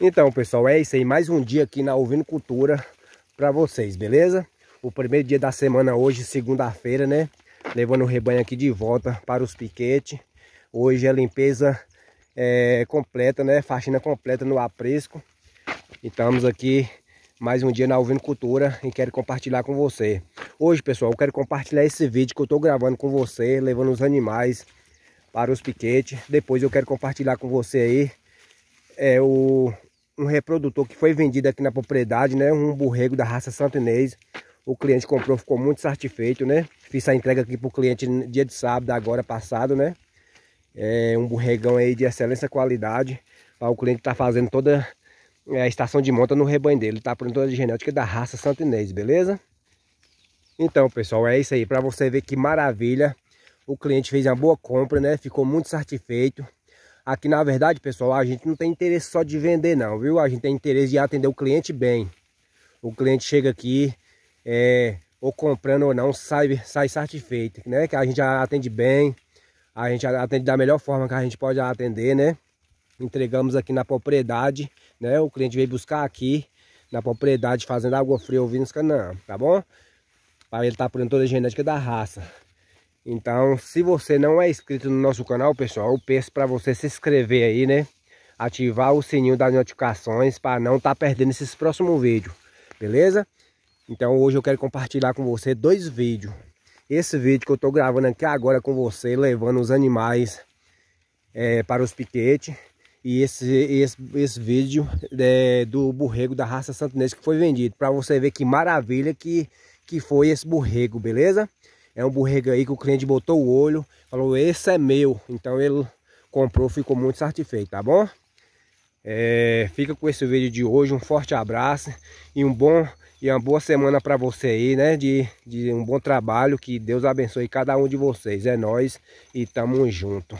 Então, pessoal, é isso aí. Mais um dia aqui na Ouvindo Cultura para vocês, beleza? O primeiro dia da semana hoje, segunda-feira, né? Levando o rebanho aqui de volta para os piquetes. Hoje é limpeza é, completa, né? Faxina completa no aprisco. E estamos aqui mais um dia na Ouvindo Cultura e quero compartilhar com você. Hoje, pessoal, eu quero compartilhar esse vídeo que eu estou gravando com você, levando os animais para os piquetes. Depois eu quero compartilhar com você aí é, o, um reprodutor que foi vendido aqui na propriedade, né? Um borrego da raça Santo Inês. O cliente comprou, ficou muito satisfeito, né? Fiz a entrega aqui para o cliente dia de sábado, agora passado, né? É um borregão aí de excelência qualidade. O cliente está fazendo toda é, a estação de monta no rebanho dele. está aprendendo toda a genética da raça Santo Inês, beleza? Então, pessoal, é isso aí. Para você ver que maravilha. O cliente fez uma boa compra, né? Ficou muito satisfeito. Aqui, na verdade, pessoal, a gente não tem interesse só de vender, não, viu? A gente tem interesse de atender o cliente bem. O cliente chega aqui, é, ou comprando ou não, sai, sai satisfeito, né? Que a gente atende bem, a gente atende da melhor forma que a gente pode atender, né? Entregamos aqui na propriedade, né? O cliente veio buscar aqui na propriedade fazendo água fria ouvindo os canã, tá bom? Para ele estar tá aprendendo toda a genética da raça. Então, se você não é inscrito no nosso canal, pessoal, eu peço para você se inscrever aí, né? Ativar o sininho das notificações para não estar tá perdendo esses próximos vídeos, beleza? Então, hoje eu quero compartilhar com você dois vídeos. Esse vídeo que eu estou gravando aqui agora com você, levando os animais é, para os piquetes. E esse, esse, esse vídeo é, do borrego da raça santinense que foi vendido. Para você ver que maravilha que, que foi esse borrego, beleza? É um borrego aí que o cliente botou o olho, falou, esse é meu. Então ele comprou, ficou muito satisfeito, tá bom? É, fica com esse vídeo de hoje, um forte abraço e um bom e uma boa semana para você aí, né? De, de um bom trabalho, que Deus abençoe cada um de vocês. É nós e tamo junto.